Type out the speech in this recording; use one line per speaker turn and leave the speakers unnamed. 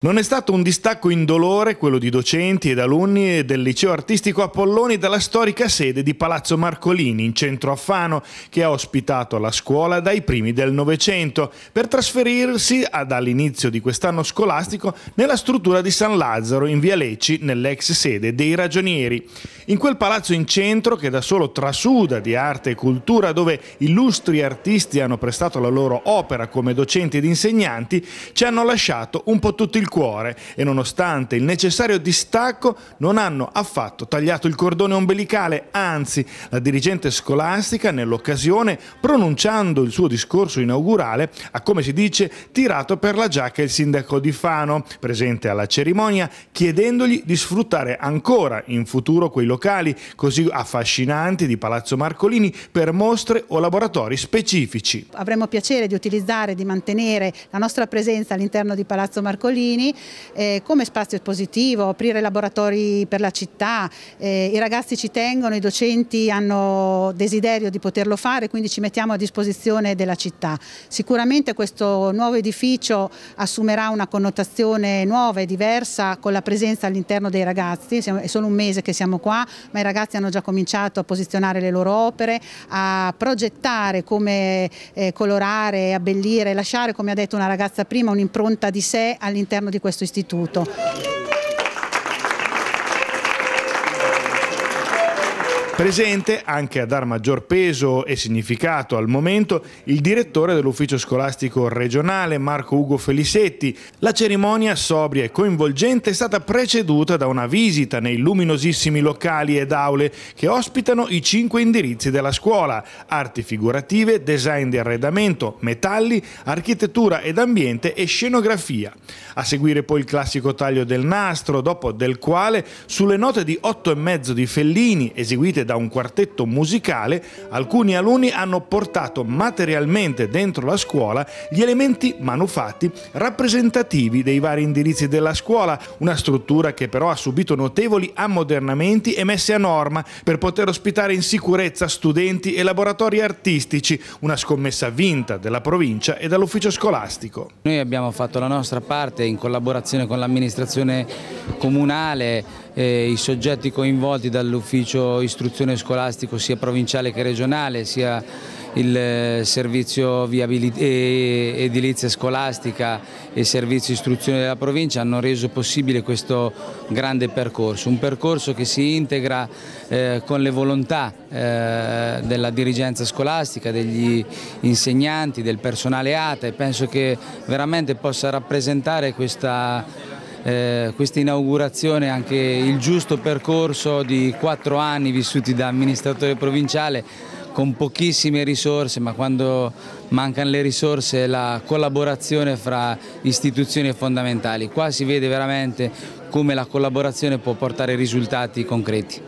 Non è stato un distacco indolore quello di docenti ed alunni del liceo artistico Apolloni dalla storica sede di Palazzo Marcolini in centro a Fano che ha ospitato la scuola dai primi del Novecento per trasferirsi dall'inizio di quest'anno scolastico nella struttura di San Lazzaro in Via Lecci nell'ex sede dei Ragionieri. In quel palazzo in centro che da solo trasuda di arte e cultura dove illustri artisti hanno prestato la loro opera come docenti ed insegnanti ci hanno lasciato un po' tutti il il cuore e nonostante il necessario distacco non hanno affatto tagliato il cordone ombelicale, anzi la dirigente scolastica nell'occasione, pronunciando il suo discorso inaugurale, ha come si dice tirato per la giacca il sindaco di Fano, presente alla cerimonia, chiedendogli di sfruttare ancora in futuro quei locali così affascinanti di Palazzo Marcolini per mostre o laboratori specifici.
Avremmo piacere di utilizzare, di mantenere la nostra presenza all'interno di Palazzo Marcolini Giovani eh, come spazio espositivo, aprire laboratori per la città, eh, i ragazzi ci tengono, i docenti hanno desiderio di poterlo fare, quindi ci mettiamo a disposizione della città. Sicuramente questo nuovo edificio assumerà una connotazione nuova e diversa con la presenza all'interno dei ragazzi, è solo un mese che siamo qua, ma i ragazzi hanno già cominciato a posizionare le loro opere, a progettare come eh, colorare, abbellire, lasciare, come ha detto una ragazza prima, un'impronta di sé all'interno all'interno di questo istituto.
Presente anche a dar maggior peso e significato al momento il direttore dell'ufficio scolastico regionale Marco Ugo Felisetti. La cerimonia sobria e coinvolgente è stata preceduta da una visita nei luminosissimi locali ed aule che ospitano i cinque indirizzi della scuola: arti figurative, design di arredamento, metalli, architettura ed ambiente e scenografia. A seguire poi il classico taglio del nastro, dopo del quale sulle note di otto e mezzo di Fellini eseguite da un quartetto musicale, alcuni alunni hanno portato materialmente dentro la scuola gli elementi manufatti rappresentativi dei vari indirizzi della scuola, una struttura che però ha subito notevoli ammodernamenti e messe a norma per poter ospitare in sicurezza studenti e laboratori artistici, una scommessa vinta della provincia e dall'ufficio scolastico.
Noi abbiamo fatto la nostra parte in collaborazione con l'amministrazione comunale, eh, i soggetti coinvolti dall'ufficio istruzione scolastico sia provinciale che regionale, sia il eh, servizio edilizia scolastica e servizio istruzione della provincia hanno reso possibile questo grande percorso, un percorso che si integra eh, con le volontà eh, della dirigenza scolastica, degli insegnanti, del personale ATA e penso che veramente possa rappresentare questa eh, questa inaugurazione, anche il giusto percorso di quattro anni vissuti da amministratore provinciale con pochissime risorse, ma quando mancano le risorse la collaborazione fra istituzioni è fondamentale. Qua si vede veramente come la collaborazione può portare risultati concreti.